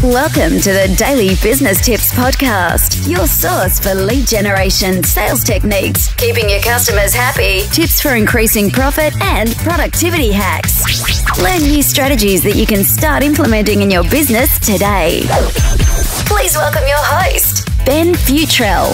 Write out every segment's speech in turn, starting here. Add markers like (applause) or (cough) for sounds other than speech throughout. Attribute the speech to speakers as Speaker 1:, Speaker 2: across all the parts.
Speaker 1: Welcome to the Daily Business Tips Podcast, your source for lead generation, sales techniques, keeping your customers happy, tips for increasing profit, and productivity hacks. Learn new strategies that you can start implementing in your business today. Please welcome your host, Ben Futrell.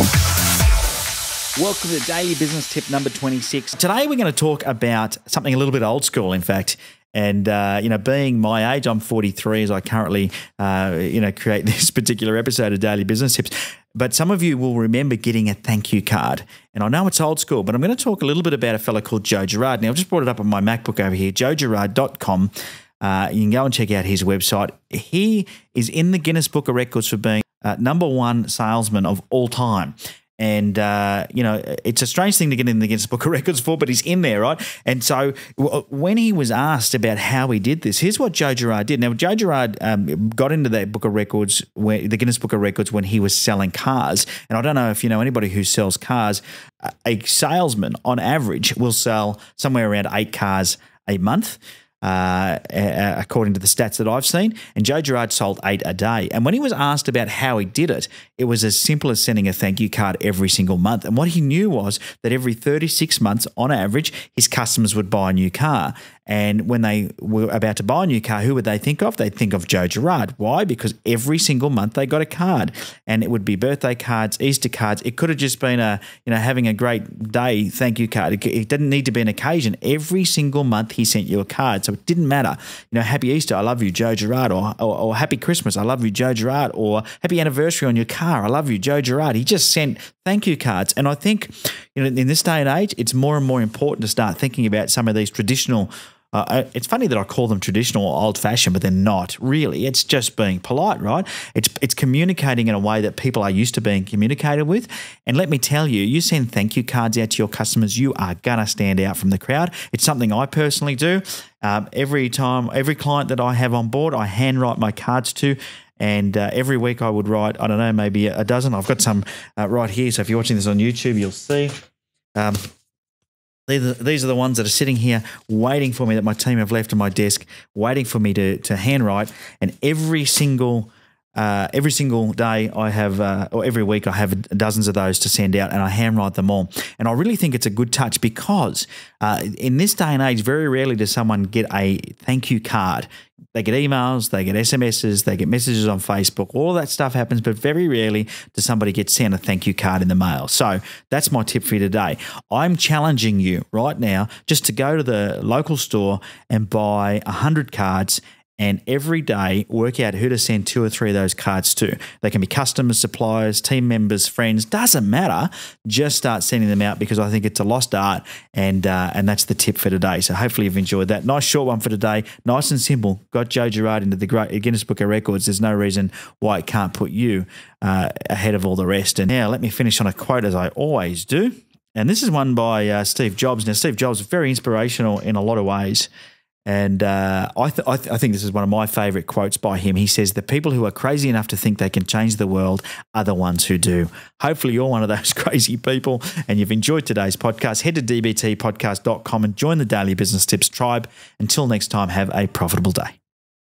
Speaker 1: Welcome to Daily Business Tip number 26. Today we're going to talk about something a little bit old school, in fact and uh, you know, being my age, I'm 43 as I currently uh, you know create (laughs) this particular episode of Daily Business Tips. But some of you will remember getting a thank you card. And I know it's old school, but I'm going to talk a little bit about a fellow called Joe Gerard. Now, I've just brought it up on my MacBook over here, joegerard.com. Uh, you can go and check out his website. He is in the Guinness Book of Records for being uh, number one salesman of all time. And, uh, you know, it's a strange thing to get in the Guinness (laughs) Book of Records for, but he's in there, right? And so uh, when he was asked about how he did this, here's what Joe Girard did. Now, Joe Girard um, got into that Book of Records, where, the Guinness Book of Records, when he was selling cars. And I don't know if you know anybody who sells cars. A salesman, on average, will sell somewhere around eight cars a month uh, according to the stats that I've seen. And Joe Girard sold eight a day. And when he was asked about how he did it, it was as simple as sending a thank you card every single month. And what he knew was that every 36 months, on average, his customers would buy a new car. And when they were about to buy a new car, who would they think of? They'd think of Joe Girard. Why? Because every single month they got a card, and it would be birthday cards, Easter cards. It could have just been a you know having a great day thank you card. It didn't need to be an occasion. Every single month he sent you a card. So so it didn't matter. You know, Happy Easter, I love you, Joe Gerard, or, or, or Happy Christmas, I love you, Joe Gerard, or Happy Anniversary on your car, I love you, Joe Gerard. He just sent thank you cards. And I think, you know, in this day and age, it's more and more important to start thinking about some of these traditional uh, it's funny that I call them traditional or old fashioned, but they're not really. It's just being polite, right? It's it's communicating in a way that people are used to being communicated with. And let me tell you, you send thank you cards out to your customers, you are gonna stand out from the crowd. It's something I personally do. Um, every time, every client that I have on board, I handwrite my cards to. And uh, every week I would write, I don't know, maybe a dozen. I've got some uh, right here. So if you're watching this on YouTube, you'll see. Um, these are the ones that are sitting here waiting for me that my team have left on my desk, waiting for me to, to handwrite. And every single uh, every single day I have, uh, or every week I have dozens of those to send out, and I handwrite them all. And I really think it's a good touch because uh, in this day and age, very rarely does someone get a thank you card. They get emails, they get SMSs, they get messages on Facebook. All that stuff happens, but very rarely does somebody get sent a thank you card in the mail. So that's my tip for you today. I'm challenging you right now just to go to the local store and buy 100 cards and every day work out who to send two or three of those cards to. They can be customers, suppliers, team members, friends, doesn't matter. Just start sending them out because I think it's a lost art. And, uh, and that's the tip for today. So hopefully you've enjoyed that. Nice short one for today. Nice and simple. Got Joe Girard into the Guinness Book of Records. There's no reason why it can't put you uh, ahead of all the rest. And now let me finish on a quote as I always do. And this is one by uh, Steve Jobs. Now, Steve Jobs is very inspirational in a lot of ways. And uh, I, th- I, th- I, think this is one of my favorite quotes by him. He says, The people who are crazy enough to think they can change the world are the ones who do. Hopefully, you're one of those (laughs) crazy people and you've enjoyed today's podcast. Head to dbtpodcast.com and join the Daily Business Tips tribe. Until next time, have a profitable day.